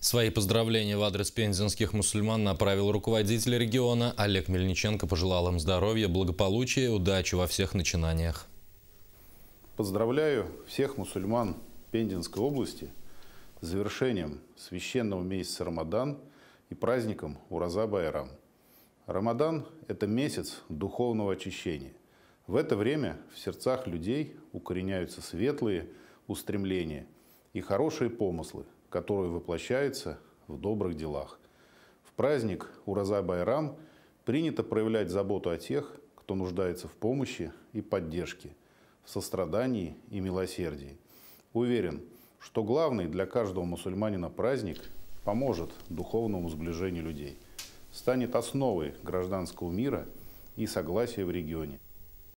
Свои поздравления в адрес пензенских мусульман направил руководитель региона Олег Мельниченко. Пожелал им здоровья, благополучия и удачи во всех начинаниях. Поздравляю всех мусульман Пензенской области с завершением священного месяца Рамадан и праздником Ураза-Байрам. Рамадан – это месяц духовного очищения. В это время в сердцах людей укореняются светлые устремления и хорошие помыслы – который воплощается в добрых делах. В праздник Ураза Байрам принято проявлять заботу о тех, кто нуждается в помощи и поддержке, в сострадании и милосердии. Уверен, что главный для каждого мусульманина праздник поможет духовному сближению людей, станет основой гражданского мира и согласия в регионе.